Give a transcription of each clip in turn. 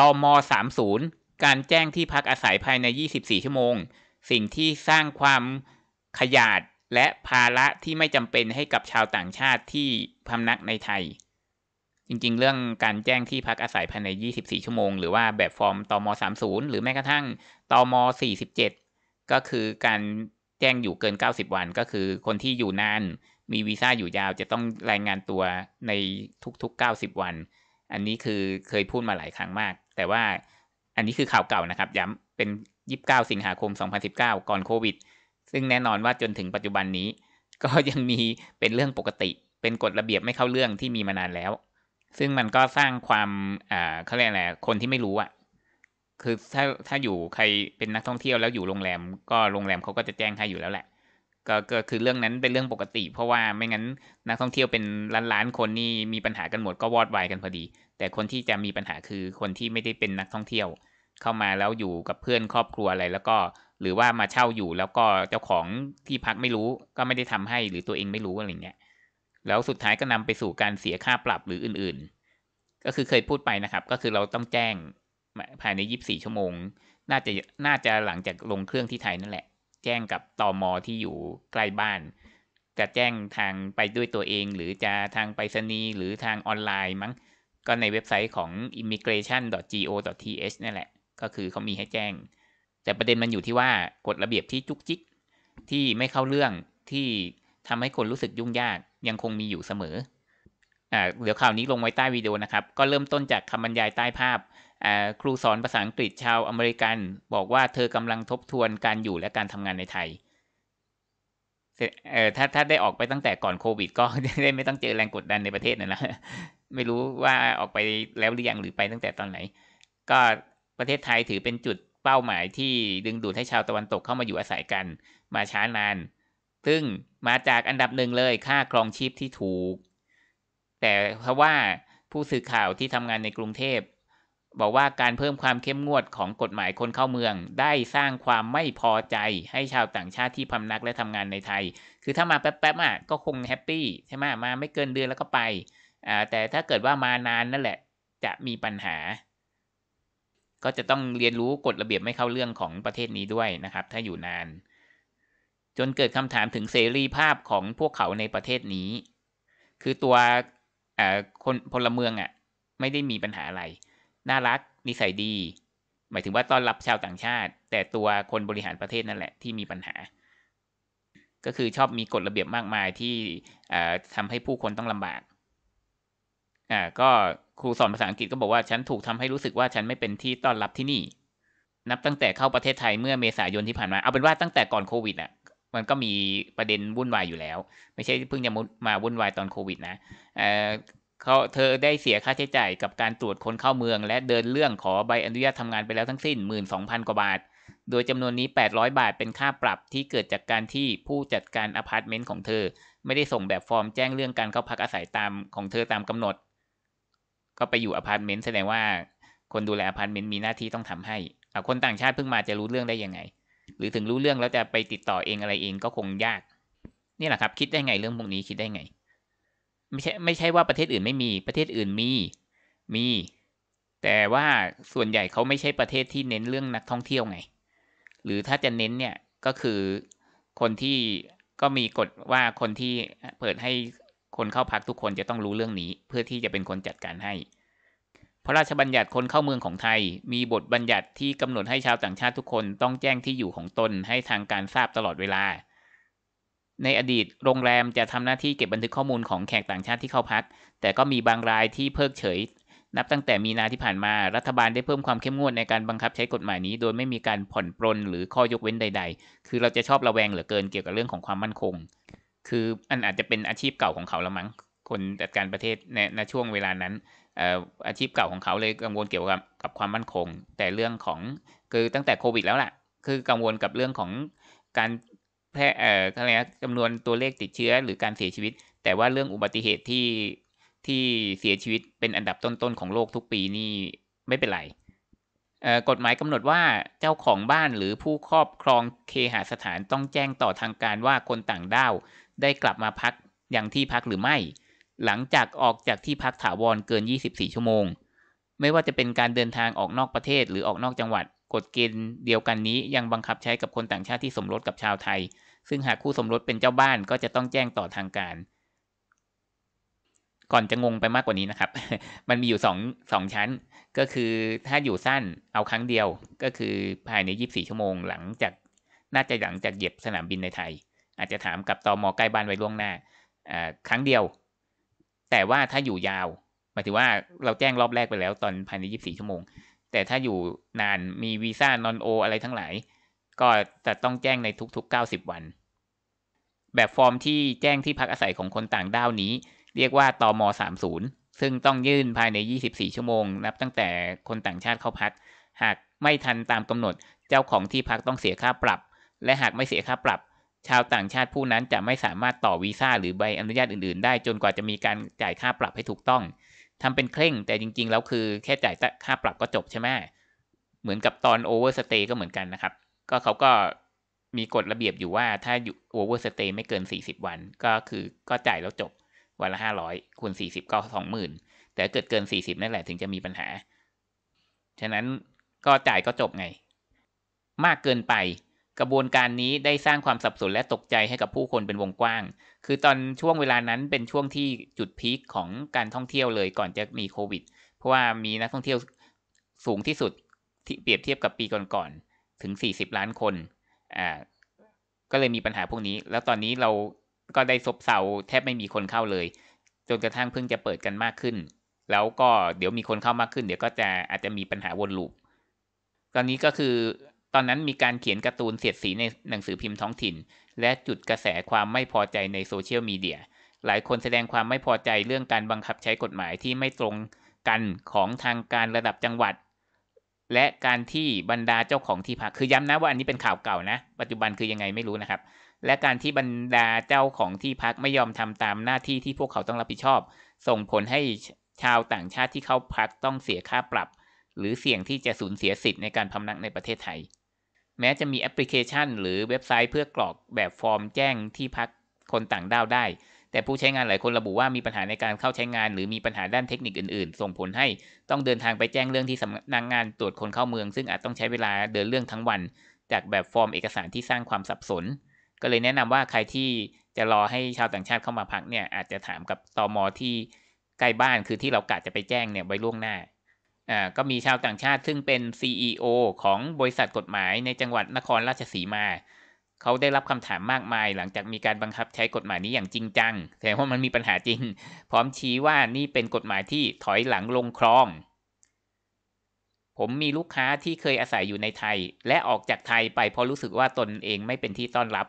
ตอม30 การแจ้งที่พักอาศัยภายใน 24 ชั่วโมง สิ่งที่สร้างความขยาดและภาระ ที่ไม่จำเป็นให้กับชาวต่างชาติที่พำนักในไทย จริงๆ เรื่องการแจ้งที่พักอาศัยภายใน 24 ชั่วโมง หรือว่าแบบฟอร์มตอม30 หรือแม้กระทั่งตอม47 ก็คือการแจ้งอยู่เกิน 90 วัน ก็คือคนที่อยู่นาน มีวีซ่าอยู่ยาวจะต้องรายงานตัวในทุกๆ 90 วันอันนี้คือเคยพูดมาหลายครั้งมาก แต่ว่าอันนี้คือข่าวเก่านะครับ ย้ำเป็น29สิงหาคม2019ก่อนโควิด ซึ่งแน่นอนว่าจนถึงปัจจุบันนี้ ก็ยังมีเป็นเรื่องปกติ เป็นกฎระเบียบไม่เข้าเรื่องที่มีมานานแล้ว ซึ่งมันก็สร้างความอ่าเขาเรียกอะไรคนที่ไม่รู้อะคือถ้าถ้าอยู่ใครเป็นนักท่องเที่ยวแล้วอยู่โรงแรม ก็โรงแรมเขาก็จะแจ้งให้อยู่แล้วแหละก็ก็คือเรื่องนั้นเป็นเรื่องปกติ เพราะว่าไม่งั้น นักท่องเที่ยวเป็นล้านล้านคนนี่มีปัญหากันหมดก็วอดวายกันพอดี แต่คนที่จะมีปัญหาคือคนที่ไม่ได้เป็นนักท่องเที่ยวเข้ามาแล้วอยู่กับเพื่อนครอบครัวอะไร แล้วก็หรือว่ามาเช่าอยู่แล้วก็เจ้าของที่พักไม่รู้ก็ไม่ได้ทำให้ หรือตัวเองไม่รู้อะไรเงี้ยแล้วสุดท้ายก็นำไปสู่การเสียค่าปรับหรืออื่นๆ ก็คือเคยพูดไปนะครับ ก็คือเราต้องแจ้งภายใน 24 ชั่วโมง น่าจะน่าจะหลังจากลงเครื่องที่ไทยนั่นแหละแจ้งกับตอมอที่อยู่ใกล้บ้านจะแจ้งทางไปด้วยตัวเอง หรือจะทางไปรษณีย์หรือทางออนไลน์มั้ง ก็ในเว็บไซต์ของ immigration.go.th นั่นแหละ ก็คือเขามีให้แจ้ง แต่ประเด็นมันอยู่ที่ว่ากฎระเบียบที่จุกจิก ที่ไม่เข้าเรื่องที่ทำให้คนรู้สึกยุ่งยากยังคงมีอยู่เสมออ่าเดี๋ยวข่าวนี้ลงไว้ใต้วิดีโอนะครับ ก็เริ่มต้นจากคำบรรยายใต้ภาพครูสอนภาษาอังกฤษชาวอเมริกัน บอกว่าเธอกำลังทบทวนการอยู่และการทำงานในไทย เออถ้าถ้าได้ออกไปตั้งแต่ก่อนโควิดก็ได้ไม่ต้องเจอแรงกดดันในประเทศนั่นะไม่รู้ว่าออกไปแล้วหรือยังหรือไปตั้งแต่ตอนไหน ก็ประเทศไทยถือเป็นจุดเป้าหมายที่ดึงดูดให้ชาวตะวันตกเข้ามาอยู่อาศัยกัน มาช้านาน ซึ่งมาจากอันดับหนึ่งเลยค่าครองชีพที่ถูก แต่เพราะว่าผู้สื่อข่าวที่ทำงานในกรุงเทพบอกว่าการเพิ่มความเข้มงวดของกฎหมายคนเข้าเมือง ได้สร้างความไม่พอใจให้ชาวต่างชาติที่พำนักและทำงานในไทย คือถ้ามาแป๊บๆอ่ะ ก็คงแฮปปี้ใช่ไหมมาไม่เกินเดือนแล้วก็ไปอ่าแต่ถ้าเกิดว่ามานานนั่นแหละ จะมีปัญหา ก็จะต้องเรียนรู้ กฎระเบียบไม่เข้าเรื่องของประเทศนี้ด้วยนะครับ ถ้าอยู่นาน จนเกิดคำถามถึงเสรีภาพของพวกเขาในประเทศนี้ คือตัวคนพลเมืองอ่ะ ไม่ได้มีปัญหาอะไรน่ารักนิสัยดี หมายถึงว่าต้อนรับชาวต่างชาติ แต่ตัวคนบริหารประเทศนั่นแหละที่มีปัญหา ก็คือชอบมีกฎระเบียบมากมายที่ทำให้ผู้คนต้องลำบากอ่าก็ครูสอนภาษาอังกฤษก็บอกว่าฉันถูกทำให้รู้สึกว่าฉันไม่เป็นที่ต้อนรับที่นี่นับตั้งแต่เข้าประเทศไทยเมื่อเมษายนที่ผ่านมาเอาเป็นว่าตั้งแต่ก่อนโควิดอ่ะมันก็มีประเด็นวุ่นวายอยู่แล้ว ไม่ใช่เพิ่งจะมาวุ่นวายตอนโควิด นะเขาเธอได้เสียค่าใช้จ่ายกับการตรวจคนเข้าเมืองและเดินเรื่องขอใบอนุญาตทำงานไปแล้วทั้งสิ้น12,000กว่าบาท โดยจำนวนนี้800บาทเป็นค่าปรับที่เกิดจากการที่ผู้จัดการอพาร์ตเมนต์ของเธอ ไม่ได้ส่งแบบฟอร์มแจ้งเรื่องการเข้าพักอาศัยตามของเธอตามกำหนด ก็ไปอยู่อพาร์ตเมนต์แสดงว่า คนดูแลอพาร์ตเมนต์มีหน้าที่ต้องทำให้ คนต่างชาติเพิ่งมาจะรู้เรื่องได้ยังไง หรือถึงรู้เรื่องแล้วจะไปติดต่อเองอะไรเองก็คงยากนี่แหละครับคิดได้ไง เรื่องพวกนี้คิดได้ไงไม่ใช่ไม่ใช่ว่าประเทศอื่นไม่มีประเทศอื่นมีมี แต่ว่าส่วนใหญ่เขาไม่ใช่ประเทศที่เน้นเรื่องนักท่องเที่ยวไงหรือถ้าจะเน้นเนี่ยก็คือคนที่ก็มีกฎว่าคนที่เปิดให้คนเข้าพักทุกคนจะต้องรู้เรื่องนี้เพื่อที่จะเป็นคนจัดการให้พระราชบัญญัติคนเข้าเมืองของไทย มีบทบัญญัติที่กำหนดให้ชาวต่างชาติทุกคนต้องแจ้งที่อยู่ของตนให้ทางการทราบตลอดเวลาในอดีต โรงแรมจะทำหน้าที่เก็บบันทึกข้อมูลของแขกต่างชาติที่เข้าพักแต่ก็มีบางรายที่ เพิกเฉย นับตั้งแต่มีนาที่ผ่านมารัฐบาลได้เพิ่มความเข้มงวดในการบังคับใช้กฎหมายนี้โดยไม่มีการผ่อนปรนหรือข้อยกเว้นใด ๆ คือเราจะชอบระแวงเหลือเกินเกี่ยวกับเรื่องของความมั่นคง คืออันอาจจะเป็นอาชีพเก่าของเขาละมั้งคนจัดการประเทศในในช่วงเวลานั้นอาชีพเก่าของเขาเลยกังวลเกี่ยวกับกับความมั่นคงแต่เรื่องของคือตั้งแต่โควิดแล้วล่ะ คือกังวลกับเรื่องของการพร่เอ่อะไรนะจำนวนตัว เลขติดเชื้อหรือการเสียชีวิต แต่ว่าเรื่องอุบัติเหตุที่ที่เสียชีวิตเป็นอันดับต้นๆ ของโลกทุกปีนี่ไม่เป็นไรกฎหมายกำหนดว่าเจ้าของบ้านหรือผู้ครอบครองเคหสถานต้องแจ้งต่อทางการว่าคนต่างด้าว ได้กลับมาพักอย่างที่พักหรือไม่ หลังจากออกจากที่พักถาวรเกิน 24 ชั่วโมง ไม่ว่าจะเป็นการเดินทางออกนอกประเทศ หรือออกนอกจังหวัดกฎเกณฑ์เดียวกันนี้ยังบังคับใช้กับคนต่างชาติที่สมรสกับชาวไทย ซึ่งหากคู่สมรสเป็นเจ้าบ้านก็จะต้องแจ้งต่อทางการ ก่อนจะงงไปมากกว่านี้นะครับ มันมีอยู่สสององชั้น ก็คือถ้าอยู่สั้นเอาครั้งเดียว ก็คือภายใน 24 ชั่วโมง หลังจากน่าจะหลังจากเหยียบสนามบินในไทย อาจจะถามกับตอมอใกล้บ้านไว้ล่วงหน้าครั้งเดียว แต่ว่าถ้าอยู่ยาวหมายถึงว่าเราแจ้งรอบแรกไปแล้ว ตอนภายใน 24 ชั่วโมงแต่ถ้าอยู่นานมีวีซ่านอนโออะไรทั้งหลาย ก็จะต้องแจ้งในทุกๆ 90 วัน แบบฟอร์มที่แจ้งที่พักอาศัยของคนต่างด้าวนี้เรียกว่าตอม30ซึ่งต้องยื่นภายใน 24 ชั่วโมงนับตั้งแต่คนต่างชาติเข้าพักหากไม่ทันตามกำหนดเจ้าของที่พักต้องเสียค่าปรับ และหากไม่เสียค่าปรับ ชาวต่างชาติผู้นั้นจะไม่สามารถต่อวีซ่า หรือใบอนุญาตอื่นๆ ได้ จนกว่าจะมีการจ่ายค่าปรับให้ถูกต้องทำเป็นเคร่งแต่จริงๆ แล้วคือแค่จ่ายค่าปรับก็จบใช่ไหมเหมือนกับตอนโอเวอร์สเตย์ก็เหมือนกันนะครับ ก็เขาก็มีกฎระเบียบอยู่ว่า ถ้าอยู่โอเวอร์สเตย์ไม่เกิน 40 วัน ก็คือก็จ่ายแล้วจบ วันละ500คูณ40 ก็ 20,000 แต่เกิดเกิน 40 นั่นแหละถึงจะมีปัญหา ฉะนั้นก็จ่ายก็จบไง มากเกินไปกระบวนการนี้ได้สร้างความสับสนและตกใจให้กับผู้คนเป็นวงกว้าง คือตอนช่วงเวลานั้นเป็นช่วงที่จุดพีคของการท่องเที่ยวเลยก่อนจะมีโควิด เพราะว่ามีนักท่องเที่ยวสูงที่สุดที่เปรียบเทียบกับปีก่อนๆถึง 40 ล้านคน อ่า ก็เลยมีปัญหาพวกนี้ แล้วตอนนี้เราก็ได้ซบเซาแทบไม่มีคนเข้าเลย จนกระทั่งเพิ่งจะเปิดกันมากขึ้น แล้วก็เดี๋ยวมีคนเข้ามากขึ้นเดี๋ยวก็จะอาจจะมีปัญหาวนลูปตอนนี้ก็คือตอนนั้นมีการเขียนการ์ตูนเสียดสีในหนังสือพิมพ์ท้องถิ่น และจุดกระแสความไม่พอใจในโซเชียลมีเดียหลายคนแสดงความไม่พอใจเรื่องการบังคับใช้กฎหมายที่ไม่ตรงกันของทางการระดับจังหวัด และการที่บรรดาเจ้าของที่พัก คือย้ำนะว่าอันนี้เป็นข่าวเก่านะ ปัจจุบันคือยังไงไม่รู้นะครับ และการที่บรรดาเจ้าของที่พักไม่ยอมทำตามหน้าที่ที่พวกเขาต้องรับผิดชอบ ส่งผลให้ชาวต่างชาติที่เข้าพักต้องเสียค่าปรับ หรือเสี่ยงที่จะสูญเสียสิทธิ์ในการพำนักในประเทศไทยแม้จะมีแอปพลิเคชัน หรือเว็บไซต์เพื่อกรอกแบบฟอร์มแจ้งที่พักคนต่างด้าวได้ แต่ผู้ใช้งานหลายคนระบุว่ามีปัญหาในการเข้าใช้งานหรือมีปัญหาด้านเทคนิคอื่นๆ ส่งผลให้ต้องเดินทางไปแจ้งเรื่องที่สำนักงงานตรวจคนเข้าเมืองซึ่งอาจต้องใช้เวลาเดินเรื่องทั้งวันจากแบบฟอร์มเอกสารที่สร้างความสับสน ก็เลยแนะนำว่าใครที่จะรอให้ชาวต่างชาติเข้ามาพักเนี่ยอาจจะถามกับตอมอที่ใกล้บ้านคือที่เรากะจะไปแจ้งเนี่ยไว้ล่วงหน้าอ่ก็มีชาวต่างชาติซึ่งเป็น CEO ของบริษัทกฎหมายในจังหวัดนครราชสีมา เขาได้รับคำถามมากมายหลังจากมีการบังคับใช้กฎหมายนี้อย่างจริงจังแต่ว่ามันมีปัญหาจริง พร้อมชี้ว่านี่เป็นกฎหมายที่ถอยหลังลงคลอง ผมมีลูกค้าที่เคยอาศัยอยู่ในไทย และออกจากไทยไปเพราะรู้สึกว่าตนเองไม่เป็นที่ต้อนรับ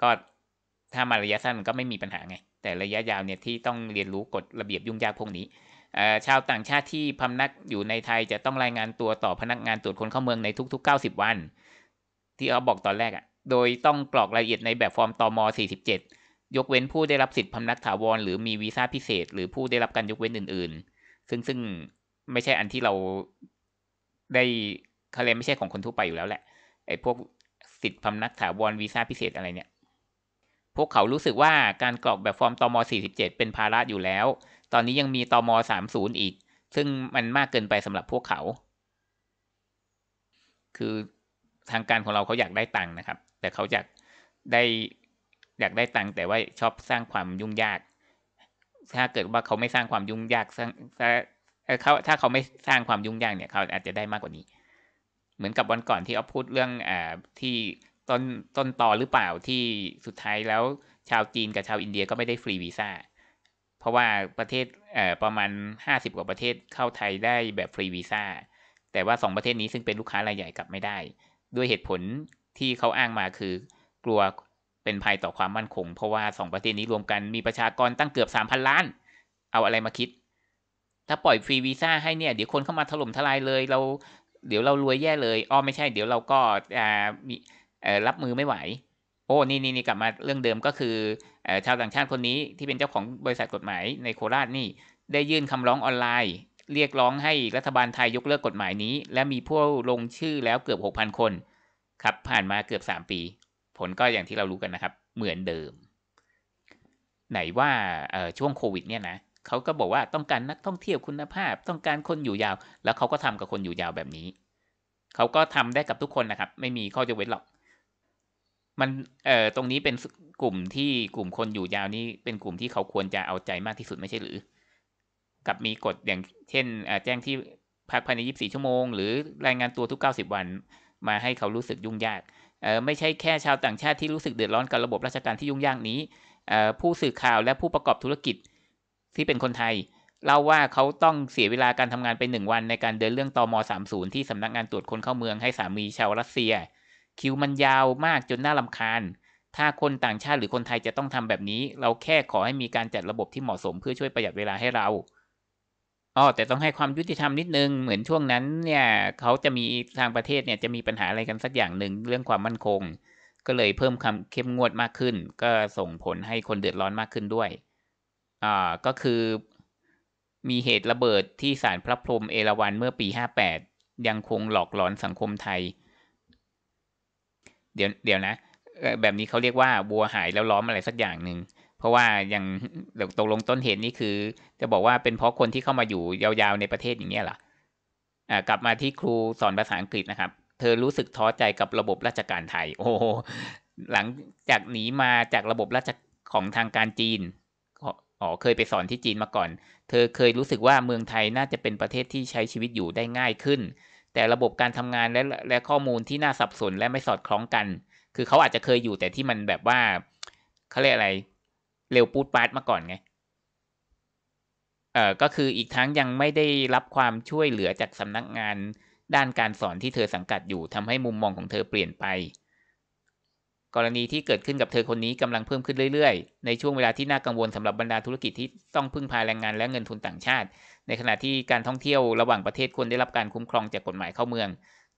ก็ถ้ามาระยะสั้นก็ไม่มีปัญหาไง แต่ระยะยาวเนี่ยที่ต้องเรียนรู้กฎระเบียบยุ่งยากพวกนี้ชาวต่างชาติที่พำนักอยู่ในไทยจะต้องรายงานตัวต่อพนักงานตรวจคนเข้าเมืองในทุกๆ 90 วัน ที่เขาบอกตอนแรกอ่ะ โดยต้องกรอกรายละเอียดในแบบฟอร์มตอม47 ยกเว้น ผู้ได้รับสิทธิพำนักถาวรหรือมีวีซ่าพิเศษ หรือผู้ได้รับการยกเว้นอื่น ๆ ซึ่งซึ่งไม่ใช่อันที่เราได้เขาเนยไม่ใช่ของคนทั่วไปอยู่แล้วแหละไอ้พวกสิทธิพำนักถาวรวีซ่าพิเศษอะไรเนี่ยพวกเขารู้สึกว่าการกรอกแบบฟอร์มตอม47เป็นภาระอยู่แล้ว ตอนนี้ยังมีตอม30 อีก ซึ่งมันมากเกินไปสำหรับพวกเขา คือทางการของเราเขาอยากได้ตังค์นะครับ แต่เขาอยากได้ อยากได้ตังค์ แต่ว่าชอบสร้างความยุ่งยาก ถ้าเกิดว่าเขาไม่สร้างความยุ่งยากสร้างเขาถ้าเขาไม่สร้างความยุ่งยากเนี่ย เขาอาจจะได้มากกว่านี้ เหมือนกับวันก่อนที่อ๊อฟพูดเรื่องอที่ต้นต้นต่อหรือเปล่าที่สุดท้ายแล้วชาวจีนกับชาวอินเดียก็ไม่ได้ฟรีวีซ่าเพราะว่าประเทศประมาณ 50กว่าประเทศเข้าไทยได้แบบฟรีวีซ่าแต่ว่า 2 ประเทศนี้ซึ่งเป็นลูกค้ารายใหญ่กลับไม่ได้ ด้วยเหตุผลที่เขาอ้างมาคือกลัวเป็นภัยต่อความมั่นคง เพราะว่า 2 ประเทศนี้รวมกันมีประชากรตั้งเกือบ 3,000 ล้าน เอาอะไรมาคิด ถ้าปล่อยฟรีวีซ่าให้เนี่ยเดี๋ยวคนเข้ามาถล่มทลายเลยเราเดี๋ยวเรารวยแย่เลยอ้อไม่ใช่เดี๋ยวเราก็มีรับมือไม่ไหว โอ้ นี่นี่นี่กลับมาเรื่องเดิมก็คือ ชาวต่างชาติคนนี้ที่เป็นเจ้าของบริษัทกฎหมายในโคราชนี่ ได้ยื่นคำร้องออนไลน์ เรียกร้องให้รัฐบาลไทยยกเลิกกฎหมายนี้ และมีผู้ลงชื่อแล้วเกือบ 6,000 คน ครับ ผ่านมาเกือบ 3 ปี ผลก็อย่างที่เรารู้กันนะครับ เหมือนเดิม ไหนว่าช่วงโควิดเนี่ยนะเขาก็บอกว่าต้องการนักท่องเที่ยวคุณภาพ ต้องการคนอยู่ยาว แล้วเขาก็ทำกับคนอยู่ยาวแบบนี้ เขาก็ทำได้กับทุกคนนะครับ ไม่มีข้อจกเว้นหรอกมันเอ่อตรงนี้เป็นกลุ่มที่กลุ่มคนอยู่ยาวนี้ เป็นกลุ่มที่เขาควรจะเอาใจมากที่สุดไม่ใช่หรือกับมีกฎอย่างเช่นแจ้งที่พักภายใน 24 ชั่วโมงหรือรายงานตัวทุกเก้าสิบวันมาให้เขารู้สึกยุ่งยากเอ่อไม่ใช่แค่ชาวต่างชาติที่รู้สึกเดือดร้อนกับระบบราชการที่ยุ่งยากนี้เอ่อผู้สื่อข่าวและผู้ประกอบธุรกิจที่เป็นคนไทย เล่าว่าเขาต้องเสียเวลาการทำงานไปหนึ่งวันในการเดินเรื่องตอมสามศูนย์ที่สำนักงานตรวจคนเข้าเมืองให้สามีชาวรัสเซียคิวมันยาวมากจนน่าลำคาญ ถ้าคนต่างชาติหรือคนไทยจะต้องทำแบบนี้ เราแค่ขอให้มีการจัดระบบที่เหมาะสมเพื่อช่วยประหยัดเวลาให้เราอ๋อแต่ต้องให้ความยุติธรรมนิดนึง เหมือนช่วงนั้นเนี่ย เขาจะมีทางประเทศเนี่ยจะมีปัญหาอะไรกันสักอย่างหนึ่งเรื่องความมั่นคง ก็เลยเพิ่มคำเข้มงวดมากขึ้น ก็ส่งผลให้คนเดือดร้อนมากขึ้นด้วยอ่าก็คือมีเหตุระเบิดที่ศาลพระพรหมเอราวัณเมื่อปี58ยังคงหลอกหลอนสังคมไทยเดี๋ยวเดี๋ยวนะแบบนี้เขาเรียกว่าบัวหายแล้วล้อมอะไรสักอย่างหนึ่งเพราะว่าอย่างตกลงต้นเหตุนี่คือ จะบอกว่าเป็นเพราะคนที่เข้ามาอยู่ยาวๆในประเทศอย่างเงี้ยหรออ่ากลับมาที่ครูสอนภาษาอังกฤษนะครับ เธอรู้สึกท้อใจกับระบบราชการไทยโอ้หลังจากหนีมาจากระบบราชของทางการจีนอ๋อเคยไปสอนที่จีนมาก่อน เธอเคยรู้สึกว่าเมืองไทยน่าจะเป็นประเทศที่ใช้ชีวิตอยู่ได้ง่ายขึ้นแต่ระบบการทำงานและและข้อมูลที่น่าสับสนและไม่สอดคล้องกัน คือเขาอาจจะเคยอยู่แต่ที่มันแบบว่าเขาเรียกอะไร เร็วปูดปาดมาก่อนไง เอ่อ ก็คืออีกทั้งยังไม่ได้รับความช่วยเหลือจากสำนักงาน ด้านการสอนที่เธอสังกัดอยู่ทำให้มุมมองของเธอเปลี่ยนไปกรณีที่เกิดขึ้นกับเธอคนนี้กำลังเพิ่มขึ้นเรื่อยๆ ในช่วงเวลาที่น่ากังวลสำหรับบรรดาธุรกิจที่ต้องพึ่งพาแรงงาน และเงินทุนต่างชาติ ในขณะที่การท่องเที่ยวระหว่างประเทศควรได้รับการคุ้มครองจากกฎหมายเข้าเมือง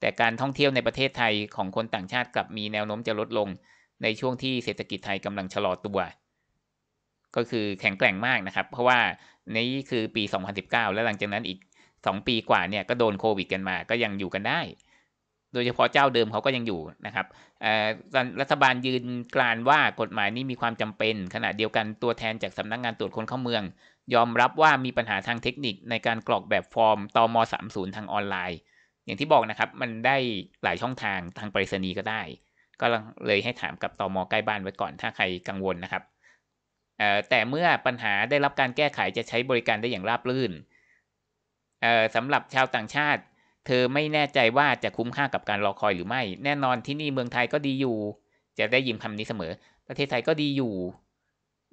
แต่การท่องเที่ยวในประเทศไทยของคนต่างชาติกลับมีแนวโน้มจะลดลง ในช่วงที่เศรษฐกิจไทยกำลังชะลอตัว ก็คือแข็งแกร่งมากนะครับ เพราะว่านี่คือปี 2019 และหลังจากนั้นอีก 2 ปีกว่าเนี่ยก็โดนโควิดกันมา ก็ยังอยู่กันได้โดยเฉพาะเจ้าเดิมเขาก็ยังอยู่นะครับ รัฐบาลยืนกรานว่ากฎหมายนี้มีความจำเป็น ขณะเดียวกันตัวแทนจากสำนักงงานตรวจคนเข้าเมือง ยอมรับว่ามีปัญหาทางเทคนิคในการกรอกแบบฟอร์มตอม30 ทางออนไลน์ อย่างที่บอกนะครับมันได้หลายช่องทางทางไปรษณีย์ก็ได้ ก็เลยให้ถามกับตอมใกล้บ้านไว้ก่อนถ้าใครกังวลนะครับแต่เมื่อปัญหาได้รับการแก้ไขจะใช้บริการได้อย่างราบรื่นสำหรับชาวต่างชาติเธอไม่แน่ใจว่าจะคุ้มค่ากับการรอคอยหรือไม่ แน่นอนที่นี่เมืองไทยก็ดีอยู่ จะได้ยินคำนี้เสมอ ประเทศไทยก็ดีอยู่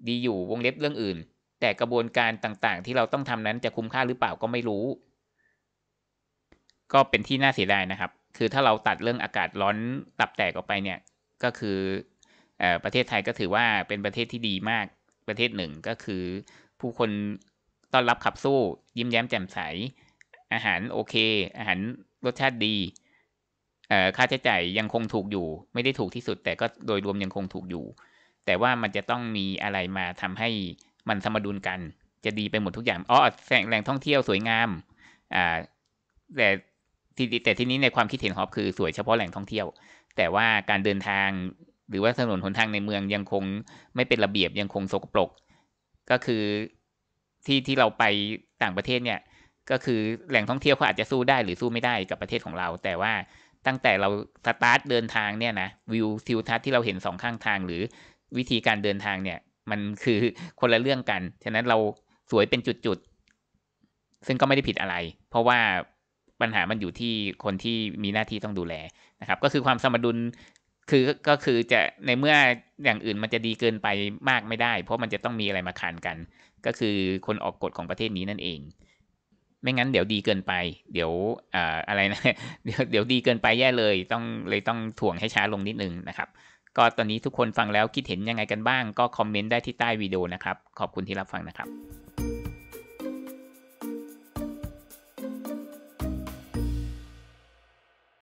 ดีอยู่วงเล็บเรื่องอื่น แต่กระบวนการต่างๆที่เราต้องทำนั้นจะคุ้มค่าหรือเปล่าก็ไม่รู้ ก็เป็นที่น่าเสียดายนะครับ คือถ้าเราตัดเรื่องอากาศร้อนตับแตกออกไปเนี่ย ก็คือ ประเทศไทยก็ถือว่าเป็นประเทศที่ดีมากประเทศหนึ่งก็คือ ผู้คนต้อนรับขับสู้ยิ้มแย้มแจ่มใสอาหารโอเค อาหารรสชาติดีค่าใช้จ่ายยังคงถูกอยู่ ไม่ได้ถูกที่สุด แต่ก็โดยรวมยังคงถูกอยู่ แต่ว่ามันจะต้องมีอะไรมาทำให้มันสมดุลกัน จะดีไปหมดทุกอย่าง อ๋อ แหล่งท่องเที่ยว สวยงามอ่าแต่ที่แต่ที่นี้ในความคิดเห็นฮอปคือ สวยเฉพาะแหล่งท่องเที่ยว แต่ว่าการเดินทางหรือว่าถนนหนทางในเมืองยังคงไม่เป็นระเบียบยังคงสกปรกก็คือที่ที่เราไปต่างประเทศเนี่ยก็คือแหล่งท่องเที่ยวเขาอาจจะสู้ได้หรือสู้ไม่ได้กับประเทศของเรา แต่ว่าตั้งแต่เราสตาร์ทเดินทางเนี่ยนะวิวทิวทัศน์ที่เราเห็นสองข้างทางหรือวิธีการเดินทางเนี่ย มันคือคนละเรื่องกันฉะนั้นเราสวยเป็นจุดๆซึ่งก็ไม่ได้ผิดอะไร เพราะว่าปัญหามันอยู่ที่คนที่มีหน้าที่ต้องดูแลนะครับ ก็คือความสมดุลคือก็คือจะในเมื่ออย่างอื่นมันจะดีเกินไปมากไม่ได้ เพราะมันจะต้องมีอะไรมาขานกัน ก็คือคนออกกฎของประเทศนี้นั่นเองไม่งั้นเดี๋ยวดีเกินไป เดี๋ยวออะไรนะเดี๋ยวเดี๋ยวดีเกินไปแย่เลย ต้องเลยต้องถ่วงให้ช้าลงนิดนึงนะครับ ก็ตอนนี้ทุกคนฟังแล้วคิดเห็นยังไงกันบ้างก็คอมเมนต์ได้ที่ใต้วิดีโอนะครับขอบคุณที่รับฟังนะครับ